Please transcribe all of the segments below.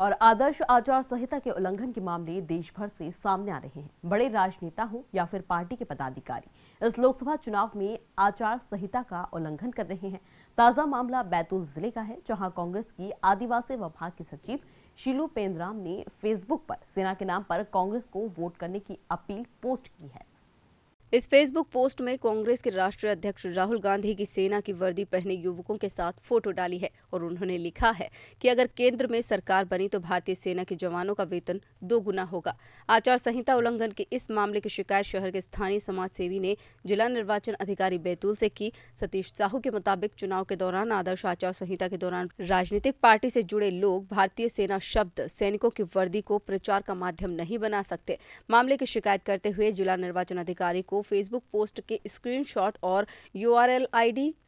और आदर्श आचार संहिता के उल्लंघन के मामले देश भर से सामने आ रहे हैं बड़े राजनेता हो या फिर पार्टी के पदाधिकारी इस लोकसभा चुनाव में आचार संहिता का उल्लंघन कर रहे हैं ताजा मामला बैतूल जिले का है जहां कांग्रेस की आदिवासी विभाग के सचिव शीलू पेंद्राम ने फेसबुक पर सेना के नाम पर कांग्रेस को वोट करने की अपील पोस्ट की है इस फेसबुक पोस्ट में कांग्रेस के राष्ट्रीय अध्यक्ष राहुल गांधी की सेना की वर्दी पहने युवकों के साथ फोटो डाली है और उन्होंने लिखा है कि अगर केंद्र में सरकार बनी तो भारतीय सेना के जवानों का वेतन दो गुना होगा आचार संहिता उल्लंघन के इस मामले की शिकायत शहर के स्थानीय समाज सेवी ने जिला निर्वाचन अधिकारी बैतूल से की सतीश साहू के मुताबिक चुनाव के दौरान आदर्श आचार संहिता के दौरान राजनीतिक पार्टी से जुड़े लोग भारतीय सेना शब्द सैनिकों की वर्दी को प्रचार का माध्यम नहीं बना सकते मामले की शिकायत करते हुए जिला निर्वाचन अधिकारी को फेसबुक पोस्ट के स्क्रीनशॉट और यू आर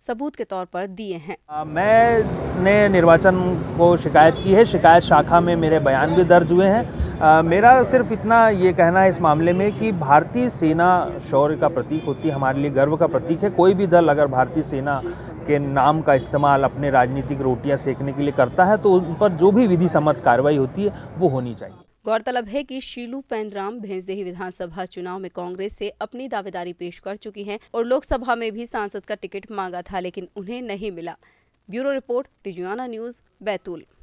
सबूत के तौर पर दिए हैं मैंने निर्वाचन को शिकायत की है शिकायत शाखा में मेरे बयान भी दर्ज हुए हैं आ, मेरा सिर्फ इतना ये कहना है इस मामले में कि भारतीय सेना शौर्य का प्रतीक होती है हमारे लिए गर्व का प्रतीक है कोई भी दल अगर भारतीय सेना के नाम का इस्तेमाल अपने राजनीतिक रोटियां सेकने के लिए करता है तो उन पर जो भी विधि सम्मत कार्रवाई होती है वो होनी चाहिए गौरतलब है कि शीलू पैंदराम भेंसदेही विधानसभा चुनाव में कांग्रेस से अपनी दावेदारी पेश कर चुकी हैं और लोकसभा में भी सांसद का टिकट मांगा था लेकिन उन्हें नहीं मिला bureau report Tijuana news Betul